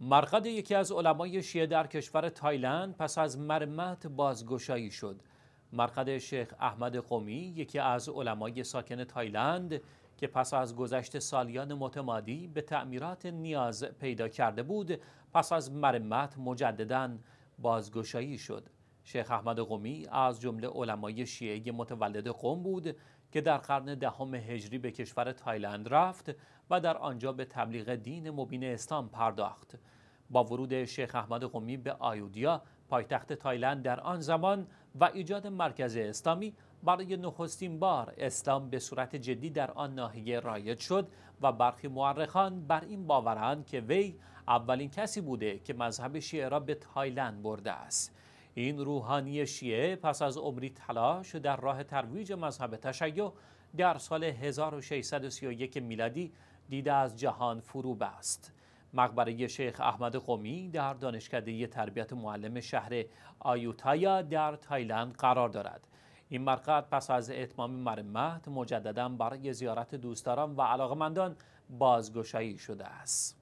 مرقد یکی از علمای شیعه در کشور تایلند پس از مرمت بازگشایی شد. مرقد شیخ احمد قومی یکی از علمای ساکن تایلند که پس از گذشت سالیان متمادی به تعمیرات نیاز پیدا کرده بود پس از مرمت مجددا بازگشایی شد. شیخ احمد قومی از جمله علمای شیعه متولد قم بود که در قرن دهم هجری به کشور تایلند رفت و در آنجا به تبلیغ دین مبین اسلام پرداخت با ورود شیخ احمد قومی به آیودیا پایتخت تایلند در آن زمان و ایجاد مرکز اسلامی برای نخستین بار اسلام به صورت جدی در آن ناحیه رایج شد و برخی مورخان بر این باورند که وی اولین کسی بوده که مذهب شیعه را به تایلند برده است این روحانی شیعه پس از عمری تلاش در راه ترویج مذهب تشیع در سال 1631 میلادی دیده از جهان فرو بست مقبره شیخ احمد قومی در دانشکده تربیت معلم شهر آیوتایا در تایلند قرار دارد این مرقد پس از اتمام مرمت مجددا برای زیارت دوستداران و علاقمندان بازگشایی شده است